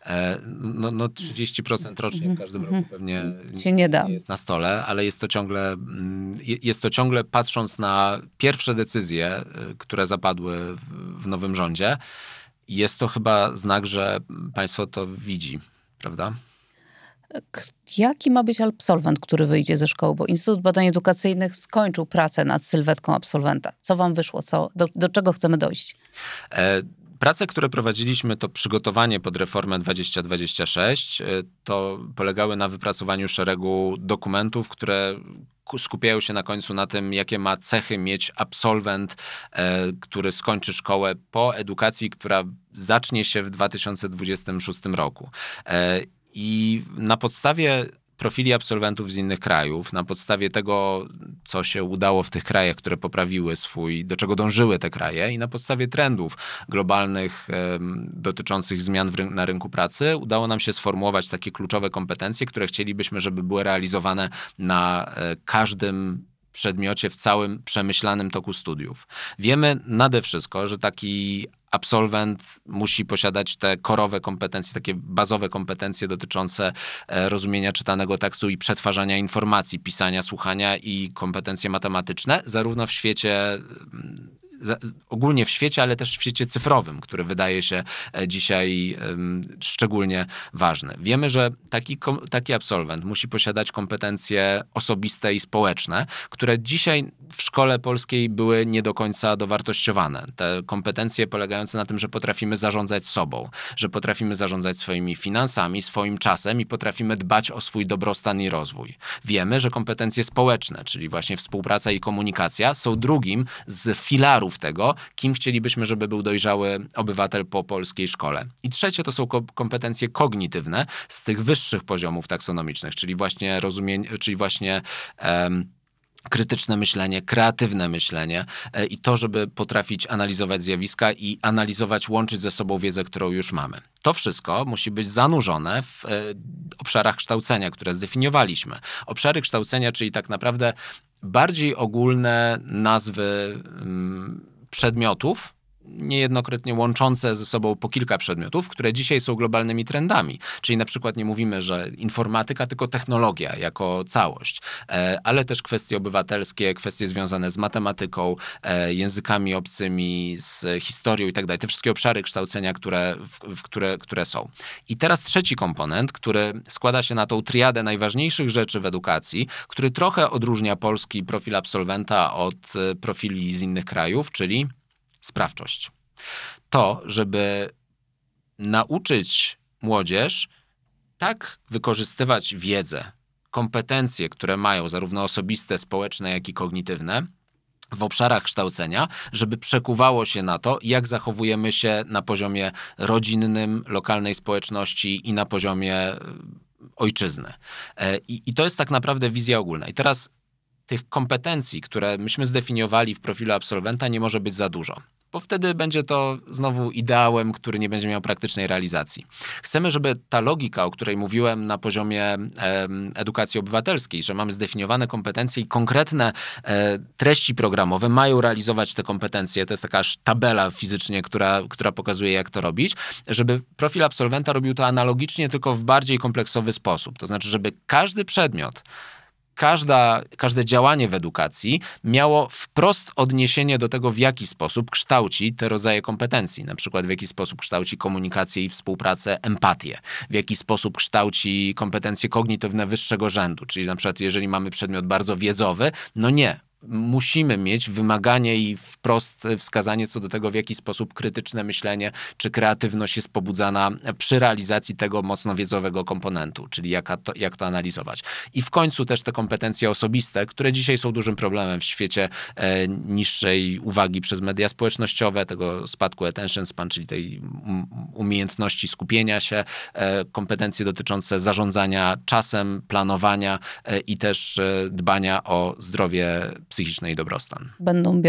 E, no, no 30% rocznie w mhm, każdym mhm. roku pewnie się nie da. Jest na stole, ale jest to ciągle, mm, jest to ciągle patrząc na pierwsze decyzje, e, które zapadły w nowym rządzie, jest to chyba znak, że państwo to widzi, prawda? jaki ma być absolwent, który wyjdzie ze szkoły, bo Instytut Badań Edukacyjnych skończył pracę nad sylwetką absolwenta. Co wam wyszło? Co, do, do czego chcemy dojść? E Prace, które prowadziliśmy, to przygotowanie pod reformę 2026. E, to polegały na wypracowaniu szeregu dokumentów, które skupiają się na końcu na tym, jakie ma cechy mieć absolwent, e, który skończy szkołę po edukacji, która zacznie się w 2026 roku. E, i na podstawie profili absolwentów z innych krajów, na podstawie tego, co się udało w tych krajach, które poprawiły swój, do czego dążyły te kraje, i na podstawie trendów globalnych um, dotyczących zmian na rynku pracy, udało nam się sformułować takie kluczowe kompetencje, które chcielibyśmy, żeby były realizowane na e, każdym przedmiocie w całym przemyślanym toku studiów. Wiemy nade wszystko, że taki absolwent musi posiadać te korowe kompetencje, takie bazowe kompetencje dotyczące e, rozumienia czytanego tekstu i przetwarzania informacji, pisania, słuchania i kompetencje matematyczne, zarówno w świecie mm, ogólnie w świecie, ale też w świecie cyfrowym, który wydaje się e, dzisiaj szczególnie ważny. Wiemy, że taki, taki absolwent musi posiadać kompetencje osobiste i społeczne, które dzisiaj w szkole polskiej były nie do końca dowartościowane. Te kompetencje polegające na tym, że potrafimy zarządzać sobą, że potrafimy zarządzać swoimi finansami, swoim czasem i potrafimy dbać o swój dobrostan i rozwój. Wiemy, że kompetencje społeczne, czyli właśnie współpraca i komunikacja, są drugim z filarów tego, kim chcielibyśmy, żeby był dojrzały obywatel po polskiej szkole. I trzecie to są kompetencje kognitywne z tych wyższych poziomów taksonomicznych, czyli właśnie rozumienie, czyli właśnie. Um, krytyczne myślenie, kreatywne myślenie e, i to, żeby potrafić analizować zjawiska i analizować, łączyć ze sobą wiedzę, którą już mamy. To wszystko musi być zanurzone w e, obszarach kształcenia, które zdefiniowaliśmy. Obszary kształcenia, czyli tak naprawdę bardziej ogólne nazwy mm, przedmiotów, niejednokrotnie łączące ze sobą po kilka przedmiotów, które dzisiaj są globalnymi trendami. Czyli na przykład nie mówimy, że informatyka, tylko technologia jako całość, e, ale też kwestie obywatelskie, kwestie związane z matematyką, e, językami obcymi, z historią i tak dalej. Te wszystkie obszary kształcenia, które, w, w które, które są. I teraz trzeci komponent, który składa się na tą triadę najważniejszych rzeczy w edukacji, który trochę odróżnia polski profil absolwenta od e, profili z innych krajów, czyli sprawczość. To, żeby nauczyć młodzież tak wykorzystywać wiedzę, kompetencje, które mają, zarówno osobiste, społeczne, jak i kognitywne, w obszarach kształcenia, żeby przekuwało się na to, jak zachowujemy się na poziomie rodzinnym, lokalnej społeczności i na poziomie e, ojczyzny. E, I, i to jest tak naprawdę wizja ogólna. I teraz tych kompetencji, które myśmy zdefiniowali w profilu absolwenta, nie może być za dużo. Bo wtedy będzie to znowu ideałem, który nie będzie miał praktycznej realizacji. Chcemy, żeby ta logika, o której mówiłem na poziomie edukacji obywatelskiej, że mamy zdefiniowane kompetencje i konkretne e, treści programowe mają realizować te kompetencje, to jest taka tabela fizycznie, która, która pokazuje, jak to robić, żeby profil absolwenta robił to analogicznie, tylko w bardziej kompleksowy sposób. To znaczy, żeby każdy przedmiot, każda, każde działanie w edukacji miało wprost odniesienie do tego, w jaki sposób kształci te rodzaje kompetencji. Na przykład, w jaki sposób kształci komunikację i współpracę, empatię, w jaki sposób kształci kompetencje kognitywne wyższego rzędu. Czyli na przykład, jeżeli mamy przedmiot bardzo wiedzowy, no nie, musimy mieć wymaganie i wprost wskazanie co do tego, w jaki sposób krytyczne myślenie czy kreatywność jest pobudzana przy realizacji tego mocno wiedzowego komponentu, czyli jak to, jak to analizować. I w końcu też te kompetencje osobiste, które dzisiaj są dużym problemem w świecie e, niższej uwagi przez media społecznościowe, tego spadku attention span, czyli tej umiejętności skupienia się, e, kompetencje dotyczące zarządzania czasem, planowania e, i też e, dbania o zdrowie psychiczny i dobrostan. Będą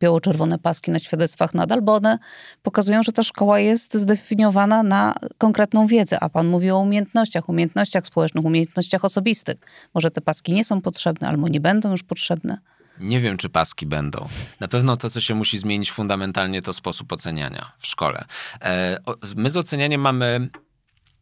biało-czerwone paski na świadectwach nadal, bo one pokazują, że ta szkoła jest zdefiniowana na konkretną wiedzę, a pan mówi o umiejętnościach, umiejętnościach społecznych, umiejętnościach osobistych. Może te paski nie są potrzebne albo nie będą już potrzebne. Nie wiem, czy paski będą. Na pewno to, co się musi zmienić fundamentalnie, to sposób oceniania w szkole. E, my z ocenianiem mamy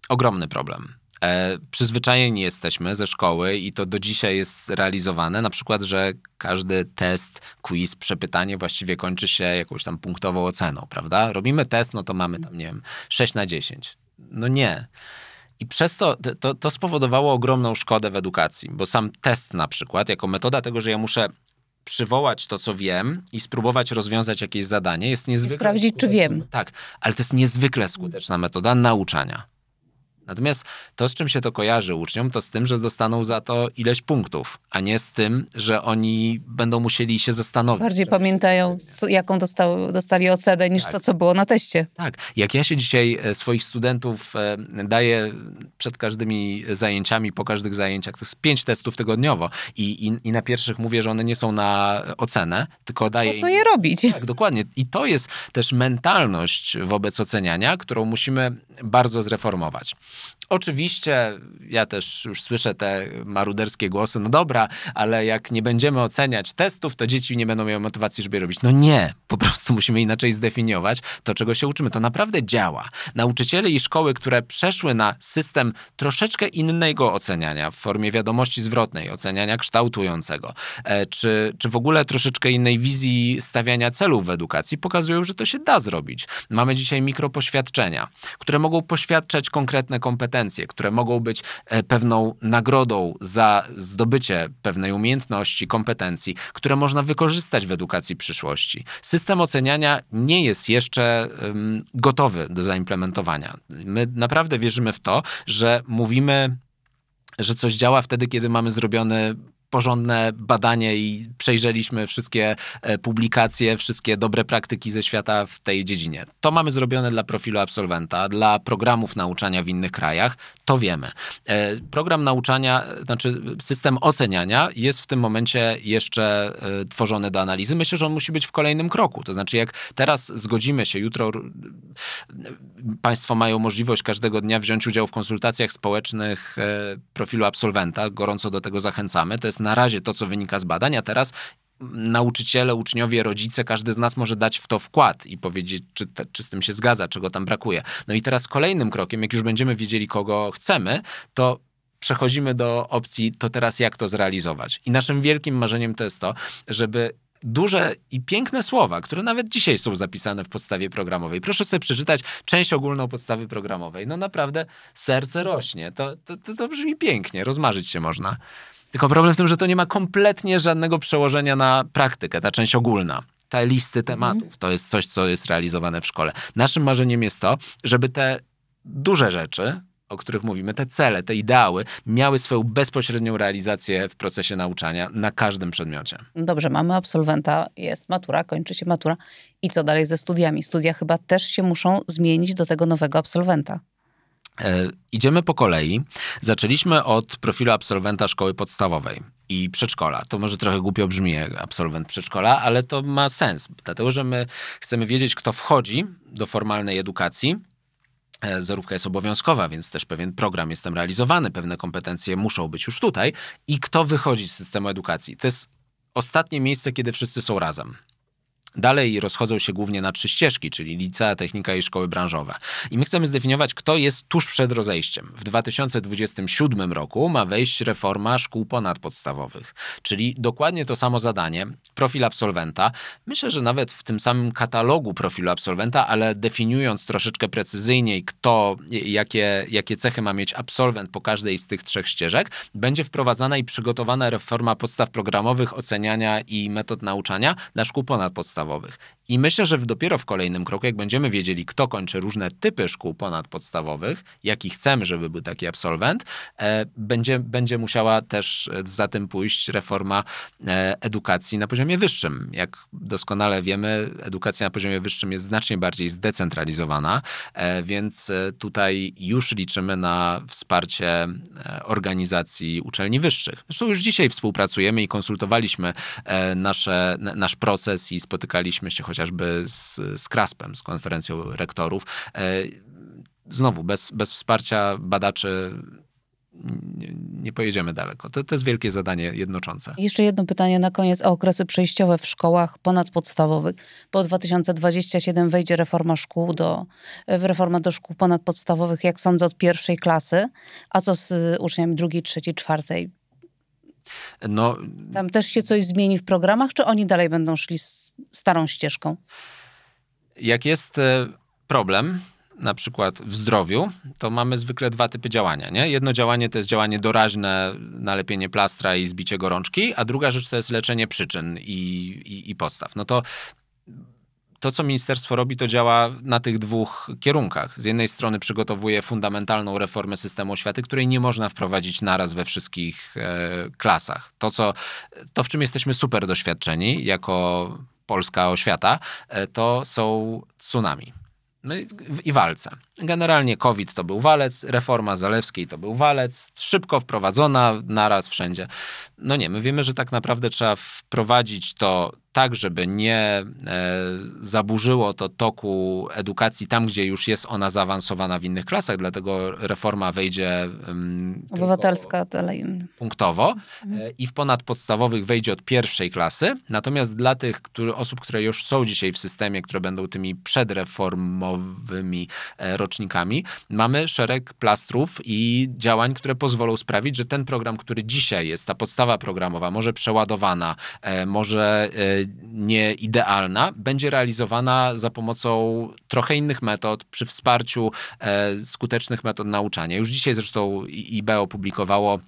ogromny problem. E, przyzwyczajeni jesteśmy ze szkoły i to do dzisiaj jest realizowane, na przykład, że każdy test, quiz, przepytanie właściwie kończy się jakąś tam punktową oceną, prawda? Robimy test, no to mamy tam, nie wiem, 6 na 10. No nie. I przez to, to, to spowodowało ogromną szkodę w edukacji, bo sam test na przykład, jako metoda tego, że ja muszę przywołać to, co wiem i spróbować rozwiązać jakieś zadanie, jest niezwykle... I sprawdzić, skuteczna. czy wiem. Tak, ale to jest niezwykle skuteczna metoda nauczania. Natomiast to, z czym się to kojarzy uczniom, to z tym, że dostaną za to ileś punktów, a nie z tym, że oni będą musieli się zastanowić. Bardziej pamiętają, co, jaką dostał, dostali ocenę, niż tak. to, co było na teście. Tak. Jak ja się dzisiaj e, swoich studentów e, daję przed każdymi zajęciami, po każdych zajęciach, to jest pięć testów tygodniowo i, i, i na pierwszych mówię, że one nie są na ocenę, tylko daję... Po co je robić? Tak, dokładnie. I to jest też mentalność wobec oceniania, którą musimy bardzo zreformować. Oczywiście ja też już słyszę te maruderskie głosy, no dobra, ale jak nie będziemy oceniać testów, to dzieci nie będą miały motywacji, żeby je robić. No nie, po prostu musimy inaczej zdefiniować to, czego się uczymy. To naprawdę działa. Nauczyciele i szkoły, które przeszły na system troszeczkę innego oceniania w formie wiadomości zwrotnej, oceniania kształtującego, e, czy, czy w ogóle troszeczkę innej wizji stawiania celów w edukacji, pokazują, że to się da zrobić. Mamy dzisiaj mikropoświadczenia, które mogą poświadczać konkretne kompetencje kompetencje, które mogą być e, pewną nagrodą za zdobycie pewnej umiejętności, kompetencji, które można wykorzystać w edukacji przyszłości. System oceniania nie jest jeszcze gotowy do zaimplementowania. My naprawdę wierzymy w to, że mówimy że coś działa wtedy, kiedy mamy zrobiony porządne badanie i przejrzeliśmy wszystkie e, publikacje, wszystkie dobre praktyki ze świata w tej dziedzinie. To mamy zrobione dla profilu absolwenta, dla programów nauczania w innych krajach, to wiemy. E, program nauczania, znaczy system oceniania jest w tym momencie jeszcze e, tworzony do analizy. Myślę, że on musi być w kolejnym kroku. To znaczy, jak teraz zgodzimy się, jutro Państwo mają możliwość każdego dnia wziąć udział w konsultacjach społecznych profilu absolwenta. Gorąco do tego zachęcamy. To jest na razie to, co wynika z badań, a teraz nauczyciele, uczniowie, rodzice, każdy z nas może dać w to wkład i powiedzieć, czy, te, czy, z tym się zgadza, czego tam brakuje. No i teraz kolejnym krokiem, jak już będziemy wiedzieli, kogo chcemy, to przechodzimy do opcji, to teraz jak to zrealizować. I naszym wielkim marzeniem to jest to, żeby duże i piękne słowa, które nawet dzisiaj są zapisane w podstawie programowej. Proszę sobie przeczytać część ogólną podstawy programowej. No naprawdę serce rośnie. To, to, to, to brzmi pięknie, rozmarzyć się można. Tylko problem w tym, że to nie ma kompletnie żadnego przełożenia na praktykę, ta część ogólna te listy mhm. tematów. To jest coś, co jest realizowane w szkole. Naszym marzeniem jest to, żeby te duże rzeczy, o których mówimy, te cele, te ideały, miały swoją bezpośrednią realizację w procesie nauczania na każdym przedmiocie. Dobrze, mamy absolwenta, jest matura, kończy się matura. I co dalej ze studiami? Studia chyba też się muszą zmienić do tego nowego absolwenta. E, idziemy po kolei. Zaczęliśmy od profilu absolwenta szkoły podstawowej i przedszkola. To może trochę głupio brzmi, absolwent przedszkola, ale to ma sens, dlatego że my chcemy wiedzieć, kto wchodzi do formalnej edukacji. E, Zerówka jest obowiązkowa, więc też pewien program jest tam realizowany, pewne kompetencje muszą być już tutaj. I kto wychodzi z systemu edukacji? To jest ostatnie miejsce, kiedy wszyscy są razem. Dalej rozchodzą się głównie na trzy ścieżki, czyli licea, technika i szkoły branżowe. I my chcemy zdefiniować, kto jest tuż przed rozejściem. W 2027 roku ma wejść reforma szkół ponadpodstawowych, czyli dokładnie to samo zadanie, profil absolwenta. Myślę, że nawet w tym samym katalogu profilu absolwenta, ale definiując troszeczkę precyzyjniej, kto, jakie, jakie cechy ma mieć absolwent po każdej z tych trzech ścieżek, będzie wprowadzana i przygotowana reforma podstaw programowych, oceniania i metod nauczania dla szkół ponadpodstawowych. over. I myślę, że dopiero w kolejnym kroku, jak będziemy wiedzieli, kto kończy różne typy szkół ponadpodstawowych, jaki chcemy, żeby był taki absolwent, e, będzie, będzie musiała też e, za tym pójść reforma e, edukacji na poziomie wyższym. Jak doskonale wiemy, edukacja na poziomie wyższym jest znacznie bardziej zdecentralizowana, e, więc e, tutaj już liczymy na wsparcie e, organizacji uczelni wyższych. Zresztą już dzisiaj współpracujemy i konsultowaliśmy nasze, nasz proces i spotykaliśmy się choć chociażby z, z Kraspem, z konferencją rektorów. E, znowu, bez, bez wsparcia badaczy nie, nie, pojedziemy daleko. To, to jest wielkie zadanie jednoczące. Jeszcze jedno pytanie na koniec o okresy przejściowe w szkołach ponadpodstawowych. Po 2027 wejdzie reforma szkół do, reforma do szkół ponadpodstawowych, jak sądzę, od pierwszej klasy. A co z uczniami drugiej, trzeciej, czwartej? No, Tam też się coś zmieni w programach, czy oni dalej będą szli starą ścieżką? Jak jest e, problem, na przykład w zdrowiu, to mamy zwykle dwa typy działania. Nie? Jedno działanie to jest działanie doraźne, nalepienie plastra i zbicie gorączki, a druga rzecz to jest leczenie przyczyn i, i, i podstaw. No to to, co ministerstwo robi, to działa na tych dwóch kierunkach. Z jednej strony przygotowuje fundamentalną reformę systemu oświaty, której nie można wprowadzić naraz we wszystkich e, klasach. To, co, to, w czym jesteśmy super doświadczeni jako polska oświata, e, to są tsunami no i walce. Generalnie COVID to był walec, reforma Zalewskiej to był walec, szybko wprowadzona, naraz wszędzie. No nie, my wiemy, że tak naprawdę trzeba wprowadzić to tak, żeby nie e, zaburzyło to toku edukacji tam, gdzie już jest ona zaawansowana w innych klasach, dlatego reforma wejdzie obywatelska dalej. punktowo e, mhm. i w ponadpodstawowych wejdzie od pierwszej klasy. Natomiast dla tych który, osób, które już są dzisiaj w systemie, które będą tymi przedreformowymi e, rocznikami, mamy szereg plastrów i działań, które pozwolą sprawić, że ten program, który dzisiaj jest, ta podstawa programowa, może przeładowana, może nieidealna, będzie realizowana za pomocą trochę innych metod, przy wsparciu e, skutecznych metod nauczania. Już dzisiaj zresztą IB opublikowało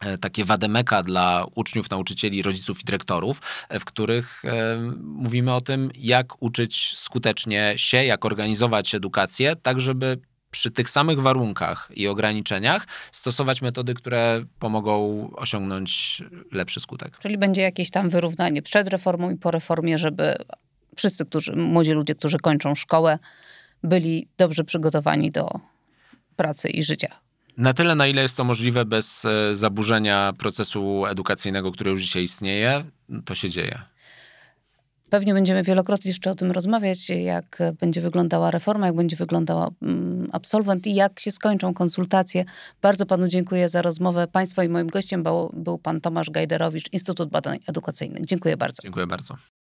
e, takie wademeka dla uczniów, nauczycieli, rodziców i dyrektorów, e, w których mówimy o tym, jak uczyć skutecznie się, jak organizować edukację, tak żeby przy tych samych warunkach i ograniczeniach stosować metody, które pomogą osiągnąć lepszy skutek. Czyli będzie jakieś tam wyrównanie przed reformą i po reformie, żeby wszyscy, którzy, młodzi ludzie, którzy kończą szkołę, byli dobrze przygotowani do pracy i życia. Na tyle, na ile jest to możliwe bez e, zaburzenia procesu edukacyjnego, który już dzisiaj istnieje, to się dzieje. Pewnie będziemy wielokrotnie jeszcze o tym rozmawiać, jak będzie wyglądała reforma, jak będzie wyglądała mm, absolwent i jak się skończą konsultacje. Bardzo panu dziękuję za rozmowę. Państwa i moim gościem był, był pan Tomasz Gajderowicz, Instytut Badań Edukacyjnych. Dziękuję bardzo. Dziękuję bardzo.